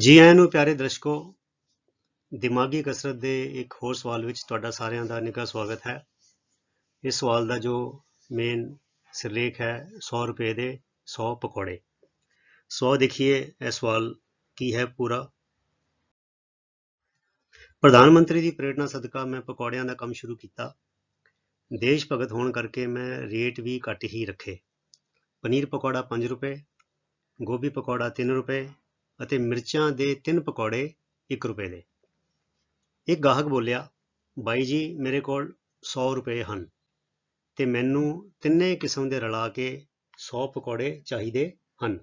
ਜੀ ਆਇਆਂ ਨੂੰ ਪਿਆਰੇ ਦਰਸ਼ਕੋ ਦਿਮਾਗੀ ਕਸਰਤ ਦੇ ਇੱਕ ਹੋਰ ਸਵਾਲ ਵਿੱਚ ਤੁਹਾਡਾ ਸਾਰਿਆਂ ਦਾ ਨਿੱਘਾ ਸਵਾਗਤ ਹੈ ਇਸ ਸਵਾਲ ਦਾ ਜੋ ਮੇਨ ਸਿਰਲੇਖ ਹੈ 100 ਰੁਪਏ ਦੇ 100 ਪਕੌੜੇ 100 ਦੇਖੀਏ ਇਹ ਸਵਾਲ ਕੀ ਹੈ ਪੂਰਾ ਪ੍ਰਧਾਨ ਮੰਤਰੀ ਦੀ ਪ੍ਰੇਰਣਾ ਸਦਕਾ ਮੈਂ ਪਕੌੜਿਆਂ ਦਾ ਕੰਮ ਸ਼ੁਰੂ ਕੀਤਾ ਦੇਸ਼ ਭਗਤ ਹੋਣ ਕਰਕੇ ਮੈਂ ਰੇਟ ਵੀ ਘੱਟ ਹੀ ਰੱਖੇ ਪਨੀਰ ਪਕੌੜਾ 5 ਰੁਪਏ ਗੋਭੀ ਪਕੌੜਾ 3 ਰੁਪਏ ਅਤੇ ਮਿਰਚਾਂ ਦੇ ਤਿੰਨ ਪਕੌੜੇ 1 ਰੁਪਏ ਦੇ ਇੱਕ ਗਾਹਕ ਬੋਲਿਆ ਬਾਈ ਜੀ ਮੇਰੇ ਕੋਲ 100 ਰੁਪਏ ਹਨ ਤੇ ਮੈਨੂੰ ਤਿੰਨੇ ਕਿਸਮ ਦੇ ਰਲਾ ਕੇ 100 ਪਕੌੜੇ ਚਾਹੀਦੇ ਹਨ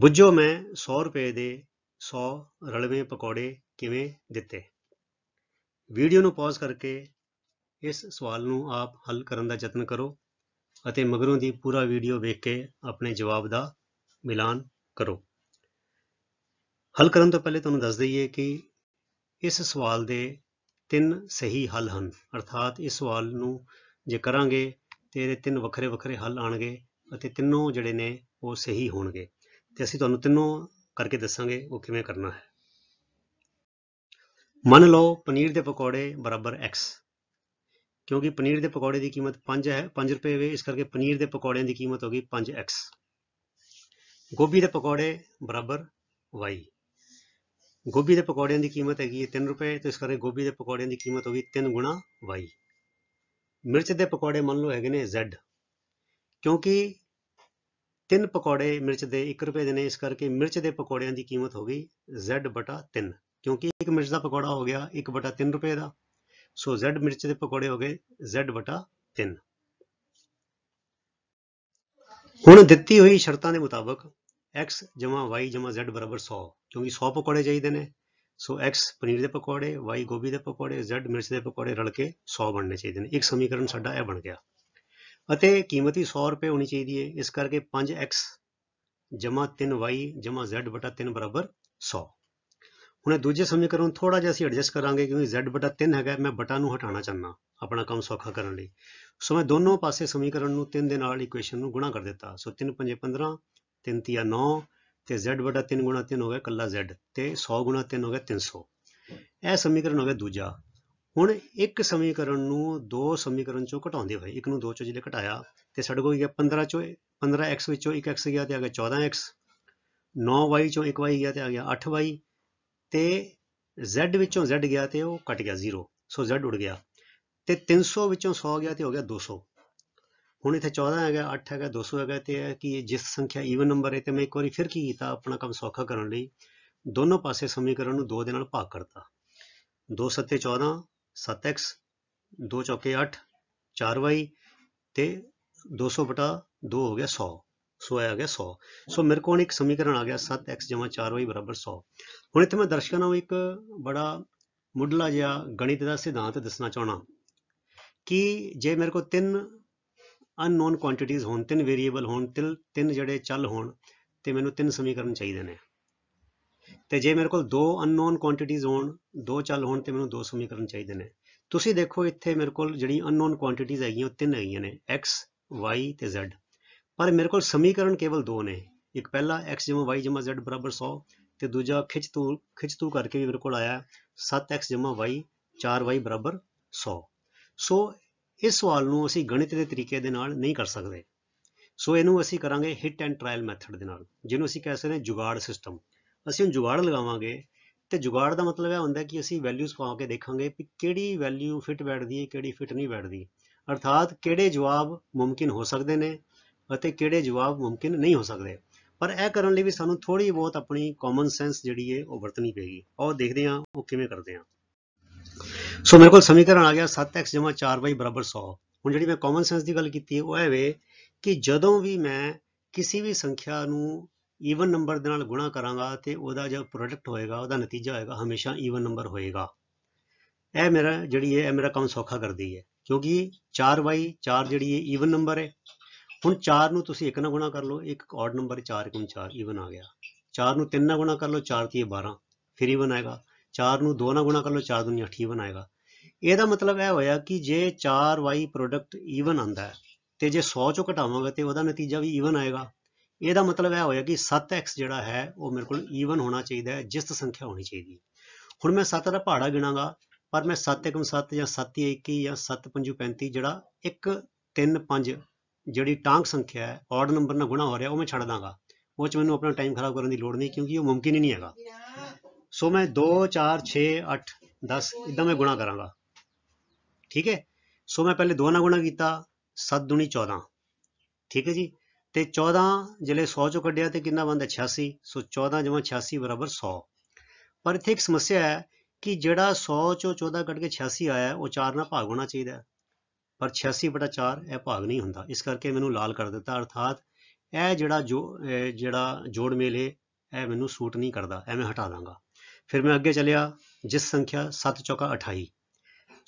ਬੁੱਝੋ ਮੈਂ 100 ਰੁਪਏ ਦੇ 100 ਰਲਵੇਂ ਪਕੌੜੇ ਕਿਵੇਂ ਦਿੱਤੇ ਵੀਡੀਓ ਨੂੰ ਪਾਜ਼ ਕਰਕੇ ਇਸ ਸਵਾਲ ਨੂੰ ਆਪ ਹੱਲ ਕਰਨ ਦਾ ਯਤਨ ਕਰੋ ਅਤੇ ਮਗਰੋਂ ਦੀ ਪੂਰਾ ਵੀਡੀਓ ਵੇਖ ਕੇ ਆਪਣੇ ਜਵਾਬ ਦਾ ਮਿਲਾਨ ਕਰੋ ਹੱਲ ਕਰਨ ਤੋਂ ਪਹਿਲੇ ਤੁਹਾਨੂੰ ਦੱਸ ਦਈਏ ਕਿ ਇਸ ਸਵਾਲ ਦੇ ਤਿੰਨ ਸਹੀ ਹੱਲ ਹਨ ਅਰਥਾਤ ਇਸ ਸਵਾਲ ਨੂੰ ਜੇ ਕਰਾਂਗੇ ਤੇ ਇਹਦੇ ਤਿੰਨ ਵੱਖਰੇ ਵੱਖਰੇ ਹੱਲ ਆਣਗੇ ਅਤੇ ਤਿੰਨੋਂ ਜਿਹੜੇ ਨੇ ਉਹ ਸਹੀ ਹੋਣਗੇ ਤੇ ਅਸੀਂ ਤੁਹਾਨੂੰ ਤਿੰਨੋਂ ਕਰਕੇ ਦੱਸਾਂਗੇ ਉਹ ਕਿਵੇਂ ਕਰਨਾ ਹੈ ਮੰਨ ਲਓ ਪਨੀਰ ਦੇ ਪਕੌੜੇ ਬਰਾਬਰ x ਕਿਉਂਕਿ ਪਨੀਰ ਦੇ ਪਕੌੜੇ ਦੀ ਕੀਮਤ 5 ਹੈ 5 ਰੁਪਏ ਵੇ ਇਸ ਕਰਕੇ ਪਨੀਰ ਦੇ ਪਕੌੜਿਆਂ ਦੀ ਕੀਮਤ ਹੋ ਗਈ 5x ਗੋਭੀ ਦੇ ਪਕੌੜੇ ਬਰਾਬਰ y ਗੋਭੀ ਦੇ ਪਕੌੜਿਆਂ ਦੀ ਕੀਮਤ ਹੈਗੀ ਹੈ 3 ਰੁਪਏ ਤੇ ਇਸ ਕਰਕੇ ਗੋਭੀ ਦੇ ਪਕੌੜਿਆਂ ਦੀ ਕੀਮਤ ਹੋ ਗਈ 3 ਗੁਣਾ y ਮਿਰਚ ਦੇ ਪਕੌੜੇ ਮੰਨ ਲਓ ਹੈਗੇ ਨੇ z ਕਿਉਂਕਿ ਤਿੰਨ ਪਕੌੜੇ ਮਿਰਚ ਦੇ 1 ਰੁਪਏ ਦੇ ਨੇ ਇਸ ਕਰਕੇ ਮਿਰਚ ਦੇ ਪਕੌੜਿਆਂ ਦੀ ਕੀਮਤ ਹੋ ਗਈ z 3 ਕਿਉਂਕਿ ਇੱਕ ਮਿਰਚ ਦਾ ਪਕੌੜਾ ਹੋ ਗਿਆ 1 3 ਰੁਪਏ ਦਾ ਸੋ z ਮਿਰਚ ਦੇ ਪਕੌੜੇ ਹੋ ਗਏ z 3 ਹੁਣ ਦਿੱਤੀ ਹੋਈ ਸ਼ਰਤਾਂ ਦੇ ਮੁਤਾਬਕ x y z ਬਰਾਬਰ 100 ਕਿਉਂਕਿ 100 ਪਕੌੜੇ ਚਾਹੀਦੇ ਨੇ ਸੋ x ਪਨੀਰ ਦੇ ਪਕੌੜੇ y ਗੋਭੀ ਦੇ ਪਕੌੜੇ z ਮਿਰਚ ਦੇ ਪਕੌੜੇ ਰਲ ਕੇ 100 ਬਣਨੇ ਚਾਹੀਦੇ ਨੇ ਇੱਕ ਸਮੀਕਰਨ ਸਾਡਾ ਇਹ ਬਣ ਗਿਆ ਅਤੇ ਕੀਮਤੀ 100 ਰੁਪਏ ਹੋਣੀ ਚਾਹੀਦੀ ਹੈ ਇਸ ਕਰਕੇ 5x 3y z 3 ਬਰਾਬਰ 100 ਹੁਣ ਦੂਜੇ ਸਮੀਕਰਨ ਥੋੜਾ ਜਿਹਾ ਅਸੀਂ ਐਡਜਸਟ ਕਰਾਂਗੇ ਕਿਉਂਕਿ z 3 ਹੈਗਾ ਮੈਂ ਬਟਾ ਨੂੰ ਹਟਾਉਣਾ ਚਾਹੁੰਦਾ ਆਪਣਾ ਕੰਮ ਸੌਖਾ ਕਰਨ ਲਈ ਸੋ ਮੈਂ ਦੋਨੋਂ ਪਾਸੇ ਸਮੀਕਰਨ ਨੂੰ 3 ਦੇ ਨਾਲ ਇਕੁਏਸ਼ਨ ਨੂੰ ਗੁਣਾ ਕਰ ਦਿੱਤਾ ਸੋ 3 5 15 3 ਤੀਆ 9 ਤੇ z ਵਟਾ 3 ਗੁਣਾ 3 ਹੋ ਗਿਆ ਕੱਲਾ z ਤੇ 100 ਗੁਣਾ 3 ਹੋ ਗਿਆ 300 ਇਹ ਸਮੀਕਰਨ ਹੋ ਗਿਆ ਦੂਜਾ ਹੁਣ ਇੱਕ ਸਮੀਕਰਨ ਨੂੰ ਦੋ ਸਮੀਕਰਨ ਚੋਂ ਘਟਾਉਂਦੇ ਹੋਏ ਇੱਕ ਨੂੰ ਦੋ ਚੋਂ ਜਿਹੜੇ ਘਟਾਇਆ ਤੇ ਸਾਡੇ ਕੋਲ ਗਿਆ 15 ਚੋਂ 15x ਵਿੱਚੋਂ 1x ਗਿਆ ਤੇ ਆ ਗਿਆ 14x 9y ਚੋਂ 1y ਗਿਆ ਤੇ ਆ ਗਿਆ 8y ਤੇ z ਵਿੱਚੋਂ z ਗਿਆ ਤੇ ਉਹ ਕੱਟ ਗਿਆ 0 ਸੋ z ਉੱਡ ਗਿਆ ਤੇ 300 ਵਿੱਚੋਂ 100 ਗਿਆ ਤੇ ਹੋ ਗਿਆ 200 ਹੁਣ ਇੱਥੇ 14 ਹੈਗਾ 8 ਹੈਗਾ 200 ਹੈਗਾ ਤੇ ਇਹ ਕਿ ਜਿਸ ਸੰਖਿਆ ਈਵਨ ਨੰਬਰ ਹੈ ਤੇ ਮੈਂ ਇੱਕ ਵਾਰੀ ਫਿਰ ਕੀ ਕੀਤਾ ਆਪਣਾ ਕੰਮ ਸੌਖਾ ਕਰਨ ਲਈ ਦੋਨੋਂ ਪਾਸੇ ਸਮੀਕਰਨ ਨੂੰ 2 ਦੇ ਨਾਲ ਭਾਗ ਕਰਤਾ 2 7 14 7x 2 ਚੌਕੇ 8 4y ਤੇ 200 ਬਟਾ 2 ਹੋ ਗਿਆ 100 ਸੋ ਆ ਗਿਆ 100 ਸੋ ਮੇਰੇ ਕੋਲ ਇੱਕ ਸਮੀਕਰਨ ਆ ਗਿਆ 7x 4y 100 ਹੁਣ ਇੱਥੇ ਮੈਂ ਦਰਸ਼ਕਾਂ ਨੂੰ ਇੱਕ ਬੜਾ ਮੁੱਢਲਾ ਜਿਹਾ ਗਣਿਤ ਦਾ ਸਿਧਾਂਤ ਦੱਸਣਾ ਚਾਹਣਾ ਕਿ ਜੇ ਮੇਰੇ ਕੋਲ ਤਿੰਨ ਅਨਨੋਨ ਕੁਆਂਟੀਟੀਜ਼ ਹੋਣ ਤਿੰਨ ਵੇਰੀਏਬਲ ਹੋਣ ਤਿਲ ਤਿੰਨ ਜਿਹੜੇ ਚੱਲ ਹੋਣ ਤੇ ਮੈਨੂੰ ਤਿੰਨ ਸਮੀਕਰਨ ਚਾਹੀਦੇ ਨੇ ਤੇ ਜੇ ਮੇਰੇ ਕੋਲ ਦੋ ਅਨਨੋਨ ਕੁਆਂਟੀਟੀਜ਼ ਹੋਣ ਦੋ ਚੱਲ ਹੋਣ ਤੇ ਮੈਨੂੰ ਦੋ ਸਮੀਕਰਨ ਚਾਹੀਦੇ ਨੇ ਤੁਸੀਂ ਦੇਖੋ ਇੱਥੇ ਮੇਰੇ ਕੋਲ ਜਿਹੜੀ ਅਨਨੋਨ ਕੁਆਂਟੀਟੀਜ਼ ਹੈਗੀਆਂ ਉਹ ਤਿੰਨ ਹੈਗੀਆਂ ਨੇ x y ਤੇ z ਪਰ ਮੇਰੇ ਕੋਲ ਸਮੀਕਰਨ ਕੇਵਲ ਦੋ ਨੇ ਇੱਕ ਪਹਿਲਾ x y z 100 ਤੇ ਦੂਜਾ ਖਿੱਚ ਤੂ ਖਿੱਚ ਤੂ ਕਰਕੇ ਵੀ ਮੇਰੇ ਕੋਲ ਆਇਆ 7x y 4y 100 ਸੋ ਇਸ ਸਵਾਲ ਨੂੰ ਅਸੀਂ ਗਣਿਤ ਦੇ ਤਰੀਕੇ ਦੇ ਨਾਲ ਨਹੀਂ ਕਰ ਸਕਦੇ ਸੋ ਇਹਨੂੰ ਅਸੀਂ ਕਰਾਂਗੇ ਹਿੱਟ ਐਂਡ ਟ੍ਰਾਇਲ ਮੈਥਡ ਦੇ ਨਾਲ ਜਿਹਨੂੰ ਅਸੀਂ ਕਹਿ ਸਕਦੇ ਹਾਂ ਜੁਗਾੜ ਸਿਸਟਮ ਅਸੀਂ ਹੁਣ ਜੁਗਾੜ ਲਗਾਵਾਂਗੇ ਤੇ ਜੁਗਾੜ ਦਾ ਮਤਲਬ ਇਹ ਹੁੰਦਾ ਕਿ ਅਸੀਂ ਵੈਲਿਊਜ਼ ਪਾ ਕੇ ਦੇਖਾਂਗੇ ਕਿ ਕਿਹੜੀ ਵੈਲਿਊ ਫਿਟ ਬੈਠਦੀ ਹੈ ਕਿਹੜੀ ਫਿਟ ਨਹੀਂ ਬੈਠਦੀ ਅਰਥਾਤ ਕਿਹੜੇ ਜਵਾਬ ਮੁਮਕਿਨ ਹੋ ਸਕਦੇ ਨੇ ਅਤੇ ਕਿਹੜੇ ਜਵਾਬ ਮੁਮਕਿਨ ਨਹੀਂ ਹੋ ਸਕਦੇ ਪਰ ਇਹ ਕਰਨ ਲਈ ਵੀ ਸਾਨੂੰ ਥੋੜੀ ਬਹੁਤ ਆਪਣੀ ਕਾਮਨ ਸੈਂਸ ਜਿਹੜੀ ਹੈ ਉਹ ਵਰਤਣੀ ਪਏਗੀ ਔਰ ਦੇਖਦੇ ਹਾਂ ਉਹ ਕਿਵੇਂ ਕਰਦੇ ਹਾਂ ਸੋ ਮੇਰੇ ਕੋਲ ਸਮੀਕਰਨ ਆ ਗਿਆ 7x 4y 100 ਹੁਣ ਜਿਹੜੀ ਮੈਂ ਕਾਮਨ ਸੈਂਸ ਦੀ ਗੱਲ ਕੀਤੀ ਉਹ ਹੈ ਵੇ ਕਿ ਜਦੋਂ ਵੀ ਮੈਂ ਕਿਸੇ ਵੀ ਸੰਖਿਆ ਨੂੰ ਈਵਨ ਨੰਬਰ ਦੇ ਨਾਲ ਗੁਣਾ ਕਰਾਂਗਾ ਤੇ ਉਹਦਾ ਜੋ ਪ੍ਰੋਡਕਟ ਹੋਏਗਾ ਉਹਦਾ ਨਤੀਜਾ ਹੋਏਗਾ ਹਮੇਸ਼ਾ ਈਵਨ ਨੰਬਰ ਹੋਏਗਾ ਇਹ ਮੇਰਾ ਜਿਹੜੀ ਹੈ ਇਹ ਮੇਰਾ ਕੰਮ ਸੌਖਾ ਕਰਦੀ ਹੈ ਕਿਉਂਕਿ 4y 4 ਜਿਹੜੀ ਹੈ ਈਵਨ ਨੰਬਰ ਹੈ ਹੁਣ 4 ਨੂੰ ਤੁਸੀਂ 1 ਨਾਲ ਗੁਣਾ ਕਰ ਲਓ ਇੱਕ ਆਡ ਨੰਬਰ 4 1 4 ਈਵਨ ਆ ਗਿਆ 4 ਨੂੰ 3 ਨਾਲ ਗੁਣਾ ਕਰ ਲਓ 4 3 12 ਫਿਰ ਈਵਨ ਆਏਗਾ 4 ਨੂੰ 2 ਨਾਲ ਗੁਣਾ ਕਰ ਲਓ 4 2 8 ਈਵਨ ਆਏਗਾ ਇਹਦਾ ਮਤਲਬ ਇਹ ਹੋਇਆ ਕਿ ਜੇ 4y ਪ੍ਰੋਡਕਟ ਈਵਨ ਆਂਦਾ ਹੈ ਤੇ ਜੇ 100 ਚੋਂ ਘਟਾਵਾਂਗੇ ਤੇ ਉਹਦਾ ਨਤੀਜਾ ਵੀ ਈਵਨ ਆਏਗਾ ਇਹਦਾ ਮਤਲਬ ਇਹ ਹੋਇਆ ਕਿ 7x ਜਿਹੜਾ ਹੈ ਉਹ ਮੇਰੇ ਕੋਲ ਈਵਨ ਹੋਣਾ ਚਾਹੀਦਾ ਹੈ ਜਿਸਤ ਸੰਖਿਆ ਹੋਣੀ ਚਾਹੀਦੀ ਹੁਣ ਮੈਂ 7 ਦਾ ਪਹਾੜਾ ਗਿਣਾਂਗਾ ਪਰ ਮੈਂ 7 1 7 ਜਾਂ 7 21 ਜਾਂ 7 5 35 ਜਿਹੜਾ 1 3 5 ਜਿਹੜੀ ਟਾਂਕ ਸੰਖਿਆ ਹੈ ਆਡ ਨੰਬਰ ਨਾਲ ਗੁਣਾ ਹੋ ਰਿਹਾ ਉਹ ਮੈਂ ਛੱਡ ਦਾਂਗਾ ਉਹ ਚ ਮੈਨੂੰ ਆਪਣਾ ਟਾਈਮ ਖਰਾਬ ਕਰਨ ਦੀ ਲੋੜ ਨਹੀਂ ਕਿਉਂਕਿ ਉਹ ਮੁਮਕਿਨ ਹੀ ਨਹੀਂ ਹੈਗਾ ਸੋ ਮੈਂ 2 4 6 8 10 ਇਦਾਂ ਮੈਂ ਗੁਣਾ ਕਰਾਂਗਾ ਠੀਕ ਹੈ ਸੋ ਮੈਂ ਪਹਿਲੇ 2 ਨਾਲ ਗੁਣਾ ਕੀਤਾ 7 ਦੁਣੀ 14 ਠੀਕ ਹੈ ਜੀ ਤੇ 14 ਜਿਹੜੇ 100 ਚੋਂ ਕੱਢਿਆ ਤੇ ਕਿੰਨਾ ਬੰਦਾ 86 ਸੋ 14 ਜਮਾ 86 ਬਰਾਬਰ 100 ਪਰ ਇੱਥੇ ਇੱਕ ਸਮੱਸਿਆ ਹੈ ਕਿ ਜਿਹੜਾ 100 ਚੋਂ 14 ਕੱਢ ਕੇ 86 ਆਇਆ ਉਹ 4 ਨਾਲ ਭਾਗ ਹੋਣਾ ਚਾਹੀਦਾ ਪਰ 86/4 ਇਹ ਭਾਗ ਨਹੀਂ ਹੁੰਦਾ ਇਸ ਕਰਕੇ ਮੈਨੂੰ ਲਾਲ ਕਰ ਦਿੱਤਾ ਅਰਥਾਤ ਇਹ ਜਿਹੜਾ ਜੋ ਜਿਹੜਾ ਜੋੜ ਮੇਲ ਹੈ ਇਹ ਮੈਨੂੰ ਸੂਟ ਨਹੀਂ ਕਰਦਾ ਐਵੇਂ ਹਟਾ ਦਾਂਗਾ ਫਿਰ ਮੈਂ ਅੱਗੇ ਚੱਲਿਆ ਜਿਸ ਸੰਖਿਆ 7 ਚੌਕਾ 28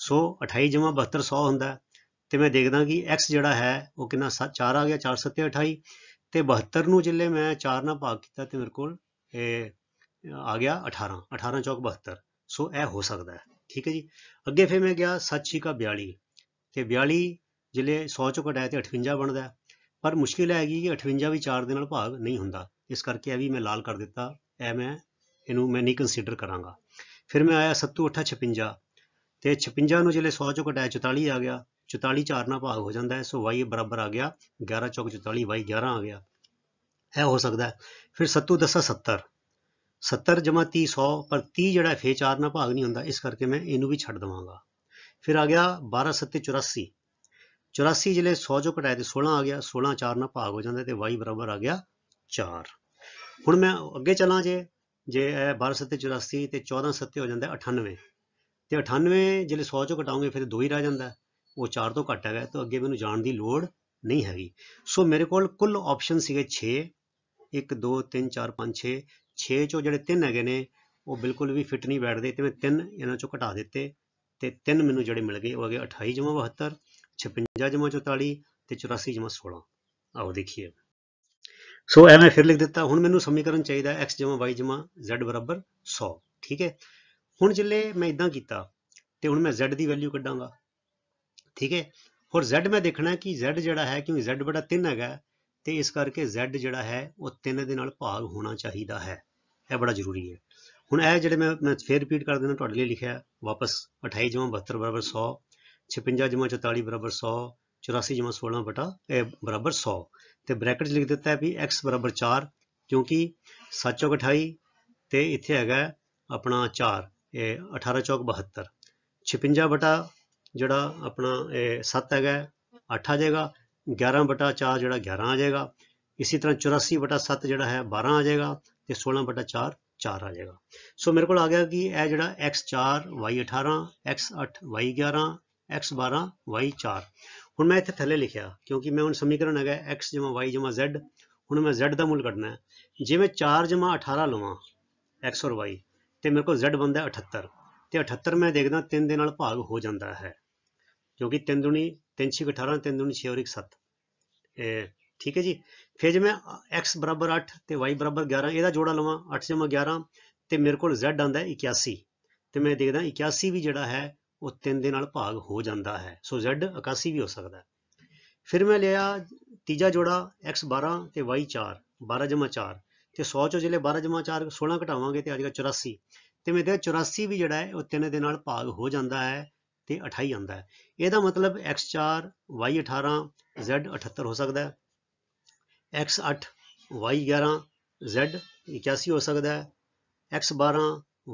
ਸੋ 28 ਜਮਾ 72 100 ਹੁੰਦਾ ਤੇ ਮੈਂ ਦੇਖਦਾ ਕਿ x ਜਿਹੜਾ ਹੈ ਉਹ ਕਿੰਨਾ 4 ਆ ਗਿਆ 4 7 28 ਤੇ 72 ਨੂੰ ਜਿੱਲੇ ਮੈਂ 4 ਨਾਲ ਭਾਗ ਕੀਤਾ ਤੇ ਮੇਰੇ ਕੋਲ ਇਹ ਆ ਗਿਆ 18 18 ਚੌਕ 72 ਸੋ ਇਹ ਹੋ ਸਕਦਾ ਹੈ ਠੀਕ ਹੈ ਜੀ ਅੱਗੇ ਫਿਰ ਮੈਂ ਗਿਆ 7 6 ਕਾ 42 ਤੇ 42 ਜਿੱਲੇ 100 ਚੋਂ ਘਟਾਇਆ ਤੇ 58 ਬਣਦਾ ਪਰ ਮੁਸ਼ਕਿਲ ਹੈਗੀ ਕਿ 58 ਵੀ 4 ਦੇ ਨਾਲ ਭਾਗ ਨਹੀਂ ਹੁੰਦਾ ਇਸ ਕਰਕੇ ਇਹ ਵੀ ਮੈਂ ਲਾਲ ਕਰ ਦਿੱਤਾ ਇਹ ਮੈਂ ਇਹਨੂੰ ਮੈਂ ਨਹੀਂ ਕੰਸੀਡਰ ਕਰਾਂਗਾ ਫਿਰ ਮੈਂ ਆਇਆ 7 8 56 ਤੇ 56 ਨੂੰ ਜਿਹੜੇ 100 ਚੋਂ ਘਟਾਇਆ 44 ਆ ਗਿਆ 44 ਚਾਰ ਨਾਲ ਭਾਗ ਹੋ ਜਾਂਦਾ ਹੈ ਸੋ y ਬਰਾਬਰ ਆ ਗਿਆ 11 ਚੌਕ 44 y 11 ਆ ਗਿਆ ਇਹ ਹੋ ਸਕਦਾ ਫਿਰ 7 10 70 70 ਜਮਾ 30 100 ਪਰ 30 ਜਿਹੜਾ ਫੇ 4 ਨਾਲ ਭਾਗ ਨਹੀਂ ਹੁੰਦਾ ਇਸ ਕਰਕੇ ਮੈਂ ਇਹਨੂੰ ਵੀ ਛੱਡ ਦਵਾਂਗਾ ਫਿਰ ਆ ਗਿਆ 12 7 84 84 ਜਿਹੜੇ 100 ਚੋਂ ਘਟਾਇਆ ਤੇ 16 ਆ ਗਿਆ 16 4 ਨਾਲ ਭਾਗ ਹੋ ਜਾਂਦਾ ਤੇ y ਬਰਾਬਰ ਆ ਗਿਆ 4 ਹੁਣ ਮੈਂ ਅੱਗੇ ਚਲਾਂ ਜੇ ਜੇ ਇਹ 12 7 84 ਤੇ 14 7 ਹੋ ਜਾਂਦਾ 98 ਤੇ 98 ਜਿਹੜੇ 100 ਚੋਂ ਘਟਾਉਂਗੇ ਫਿਰ 2 ਹੀ ਰਹਿ ਜਾਂਦਾ ਉਹ 4 ਤੋਂ ਘਟਾ ਹੈਗਾ ਤਾਂ ਅੱਗੇ ਮੈਨੂੰ ਜਾਣ ਦੀ ਲੋੜ ਨਹੀਂ ਹੈਗੀ ਸੋ ਮੇਰੇ ਕੋਲ ਕੁੱਲ ਆਪਸ਼ਨ ਸੀਗੇ 6 1 2 3 4 5 6 6 ਚੋਂ ਜਿਹੜੇ 3 ਹੈਗੇ ਨੇ ਉਹ ਬਿਲਕੁਲ ਵੀ ਫਿੱਟ ਨਹੀਂ ਬੈਠਦੇ ਤੇ ਮੈਂ 3 ਇਹਨਾਂ ਚੋਂ ਘਟਾ ਦਿੱਤੇ ਤੇ 3 ਮੈਨੂੰ ਜਿਹੜੇ ਮਿਲ ਗਏ ਉਹ ਹੈਗੇ 28 ਜਮਾ 72 56 ਜਮਾ 44 ਤੇ 84 ਜਮਾ 16 ਆਓ ਦੇਖੀਏ ਸੋ ਐਵੇਂ ਫਿਰ ਲਿਖ ਦਿੱਤਾ ਹੁਣ ਮੈਨੂੰ ਸਮੀਕਰਨ ਚਾਹੀਦਾ x y z 100 ਠੀਕ ਹੈ ਹੁਣ ਜਿੱਲੇ ਮੈਂ ਇਦਾਂ ਕੀਤਾ ਤੇ ਹੁਣ ਮੈਂ z ਦੀ ਵੈਲਿਊ ਕੱਢਾਂਗਾ ਠੀਕ ਹੈ ਹੋਰ z ਮੈਂ ਦੇਖਣਾ ਕਿ z ਜਿਹੜਾ ਹੈ ਕਿਉਂਕਿ z ਬੜਾ 3 ਹੈਗਾ ਤੇ ਇਸ ਕਰਕੇ z ਜਿਹੜਾ ਹੈ ਉਹ 3 ਦੇ ਨਾਲ ਭਾਗ ਹੋਣਾ ਚਾਹੀਦਾ ਹੈ ਇਹ ਬੜਾ ਜ਼ਰੂਰੀ ਹੈ ਹੁਣ ਇਹ ਜਿਹੜੇ ਮੈਂ ਮੈਂ ਫੇਰ ਰਿਪੀਟ ਕਰ ਦਿੰਦਾ ਤੁਹਾਡੇ ਲਈ ਲਿਖਿਆ ਵਾਪਸ 28 72 100 56 44 100 84 16 ਬਟਾ ਬਰਾਬਰ 100 ਤੇ ਬ੍ਰੈਕਟ ਲਿਖ ਦਿੱਤਾ ਹੈ ਵੀ x 4 ਕਿਉਂਕਿ 7 28 ਤੇ ਇੱਥੇ ਹੈਗਾ ਆਪਣਾ 4 अठारह चौक बहत्तर छपंजा बटा जोड़ा अपना सत्त है अठ आ जाएगा ग्यारह बटा चार जो ग्यारह आ जाएगा इसी तरह चौरासी बटा सत्त जोड़ा है बारह आ जाएगा तो सोलह बटा चार चार आ जाएगा सो मेरे को आ गया कि यह जो एक्स चार वाई अठारह एक्स अठ वाई ग्यारह एक्स बारह वाई चार हूँ मैं इतने थले लिखा क्योंकि मैं हूँ समीकरण है एक्स जमा वाई जमा जैड हूँ मैं जैड का मुल कटना है जे मैं चार जमा अठारह लवा एक्स और वाई ਤੇ ਮੇਰੇ ਕੋਲ z ਬੰਦਾ 78 ਤੇ 78 ਮੈਂ ਦੇਖਦਾ 3 ਦੇ ਨਾਲ ਭਾਗ ਹੋ ਜਾਂਦਾ ਹੈ ਕਿਉਂਕਿ 3 ਦੁਨੀ 3 6 18 3 ਦੁਨੀ 6 ਔਰ 1 7 ਠੀਕ ਹੈ ਜੀ ਫਿਰ ਜੇ ਮੈਂ x 8 ਤੇ y 11 ਇਹਦਾ ਜੋੜਾ ਲਵਾਂ 8 11 ਤੇ ਮੇਰੇ ਕੋਲ z ਆਂਦਾ 81 ਤੇ ਮੈਂ ਦੇਖਦਾ 81 ਵੀ ਜਿਹੜਾ ਹੈ ਉਹ 3 ਦੇ ਨਾਲ ਭਾਗ ਹੋ ਜਾਂਦਾ ਹੈ ਸੋ z 81 ਵੀ ਹੋ ਸਕਦਾ ਫਿਰ ਮੈਂ ਲਿਆ ਤੀਜਾ ਜੋੜਾ x 12 ਤੇ y 4 12 4 ਤੇ 100 ਚੋਂ ਜਿਹੜੇ 12 ਜਮਾ 4 16 ਘਟਾਵਾਂਗੇ ਤੇ ਆ ਜਾਏਗਾ 84 ਤੇ ਮੇਰੇ 84 ਵੀ ਜਿਹੜਾ ਹੈ ਉਹ 3 ਦੇ ਨਾਲ ਭਾਗ ਹੋ ਜਾਂਦਾ ਹੈ ਤੇ 28 ਆਉਂਦਾ ਹੈ ਇਹਦਾ ਮਤਲਬ x4 y18 z78 ਹੋ ਸਕਦਾ ਹੈ x8 y11 z81 ਹੋ ਸਕਦਾ ਹੈ x12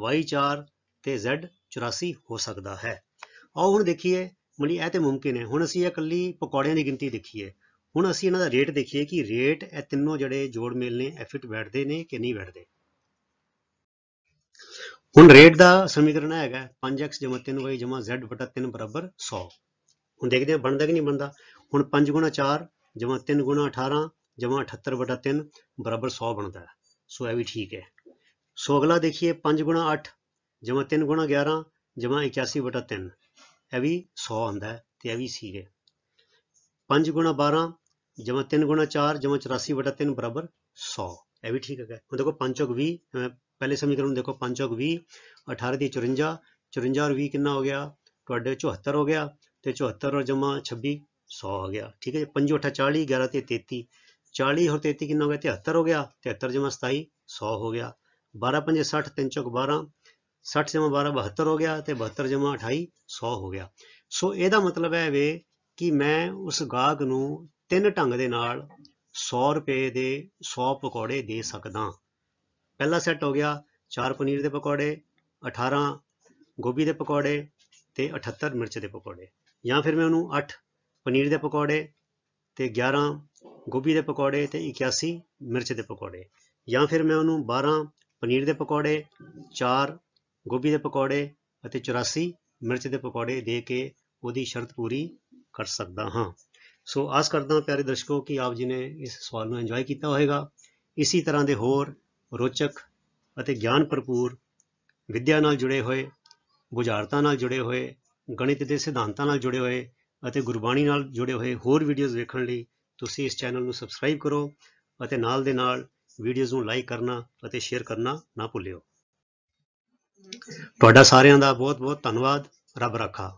y4 ਤੇ z84 ਹੋ ਸਕਦਾ ਹੈ ਆਓ ਹੁਣ ਦੇਖੀਏ ਮਤਲਬ ਇਹ ਤੇ ਮੁਮਕਿਨ ਹੈ ਹੁਣ ਅਸੀਂ ਇਹ ਇਕੱਲੀ ਪਕੌੜਿਆਂ ਦੀ ਗਿਣਤੀ ਦੇਖੀਏ ਹੁਣ ਅਸੀਂ ਇਹਨਾਂ ਦਾ ਰੇਟ ਦੇਖੀਏ ਕਿ ਰੇਟ ਇਹ ਤਿੰਨੋਂ ਜਿਹੜੇ ਜੋੜ ਮੇਲ ਨੇ ਐਫਿਟ ਬੈਠਦੇ ਨੇ ਕਿ ਨਹੀਂ ਬੈਠਦੇ ਹੁਣ ਰੇਟ ਦਾ ਸਮੀਕਰਨ ਹੈਗਾ 5x 3y z 3 100 ਹੁਣ ਦੇਖਦੇ ਹਾਂ ਬਣਦਾ ਕਿ ਨਹੀਂ ਬਣਦਾ ਹੁਣ 5 4 3 18 78 3 100 ਬਣਦਾ ਸੋ ਇਹ ਵੀ ਠੀਕ ਹੈ ਸੋ ਅਗਲਾ ਦੇਖੀਏ 5 8 3 11 81 3 ਇਹ ਵੀ 100 ਆਉਂਦਾ ਤੇ ਇਹ ਵੀ ਸੀ ਹੈ 5 12 ਜਮਾ 3 ਗੁਣਾ 4 ਜਮਾ 84 3 ਬਰਾਬਰ 100 ਇਹ ਵੀ ਠੀਕ ਹੈਗਾ ਹੁਣ ਦੇਖੋ 5 ਔਕ 20 ਪਹਿਲੇ ਸਮੀਕਰਨ ਦੇਖੋ 5 ਔਕ 20 18 ਦੀ 54 54 ਔਰ 20 ਕਿੰਨਾ ਹੋ ਗਿਆ ਤੁਹਾਡੇ 74 ਹੋ ਗਿਆ ਤੇ 74 ਔਰ ਜਮਾ 26 100 ਹੋ ਗਿਆ ਠੀਕ ਹੈ 5 8 40 11 ਤੇ 33 40 ਔਰ 33 ਕਿੰਨਾ ਹੋ ਗਿਆ 73 ਹੋ ਗਿਆ 73 ਜਮਾ 27 100 ਹੋ ਗਿਆ 12 5 60 3 4 12 60 ਜਮਾ 12 72 ਹੋ ਗਿਆ ਤੇ 72 ਜਮਾ 28 100 ਹੋ ਗਿਆ ਸੋ ਇਹਦਾ ਮਤਲਬ ਹੈ ਵੇ ਕਿ ਮੈਂ ਉਸ ਗਾਹਕ ਨੂੰ ਤਿੰਨ ਢੰਗ ਦੇ ਨਾਲ 100 ਰੁਪਏ ਦੇ 100 ਪਕੌੜੇ ਦੇ ਸਕਦਾ ਪਹਿਲਾ ਸੈੱਟ ਹੋ ਗਿਆ 4 ਪਨੀਰ ਦੇ ਪਕੌੜੇ 18 ਗੋਭੀ ਦੇ ਪਕੌੜੇ ਤੇ 78 ਮਿਰਚ ਦੇ ਪਕੌੜੇ ਜਾਂ ਫਿਰ ਮੈਂ ਉਹਨੂੰ 8 ਪਨੀਰ ਦੇ ਪਕੌੜੇ ਤੇ 11 ਗੋਭੀ ਦੇ ਪਕੌੜੇ ਤੇ 81 ਮਿਰਚ ਦੇ ਪਕੌੜੇ ਜਾਂ ਫਿਰ ਮੈਂ ਉਹਨੂੰ 12 ਪਨੀਰ ਦੇ ਪਕੌੜੇ 4 ਗੋਭੀ ਦੇ ਪਕੌੜੇ ਅਤੇ 84 ਮਿਰਚ ਦੇ ਪਕੌੜੇ ਦੇ ਕੇ ਉਹਦੀ ਸ਼ਰਤ ਪੂਰੀ ਕਰ ਸਕਦਾ ਹਾਂ ਸੋ ਆਸ ਕਰਦਾ ਹਾਂ ਪਿਆਰੇ ਦਰਸ਼ਕੋ ਕਿ ਆਪ ਜੀ ਨੇ ਇਸ ਸਵਾਲ ਨੂੰ ਇੰਜੋਏ ਕੀਤਾ ਹੋਵੇਗਾ ਇਸੇ ਤਰ੍ਹਾਂ ਦੇ ਹੋਰ ਰੋਚਕ ਅਤੇ ਗਿਆਨ ਭਰਪੂਰ ਵਿਦਿਆ ਨਾਲ ਜੁੜੇ ਹੋਏ ਬੁਝਾਰਤਾਂ ਨਾਲ ਜੁੜੇ ਹੋਏ ਗਣਿਤ ਦੇ ਸਿਧਾਂਤਾਂ ਨਾਲ ਜੁੜੇ ਹੋਏ ਅਤੇ ਗੁਰਬਾਣੀ ਨਾਲ ਜੁੜੇ ਹੋਏ ਹੋਰ ਵੀਡੀਓਜ਼ ਵੇਖਣ ਲਈ ਤੁਸੀਂ ਇਸ ਚੈਨਲ ਨੂੰ ਸਬਸਕ੍ਰਾਈਬ ਕਰੋ ਅਤੇ ਨਾਲ ਦੇ ਨਾਲ ਵੀਡੀਓਜ਼ ਨੂੰ ਲਾਈਕ ਕਰਨਾ ਅਤੇ ਸ਼ੇਅਰ ਕਰਨਾ ਨਾ ਭੁੱਲਿਓ ਤੁਹਾਡਾ ਸਾਰਿਆਂ ਦਾ ਬਹੁਤ ਬਹੁਤ ਧੰਨਵਾਦ ਰੱਬ ਰੱਖਾ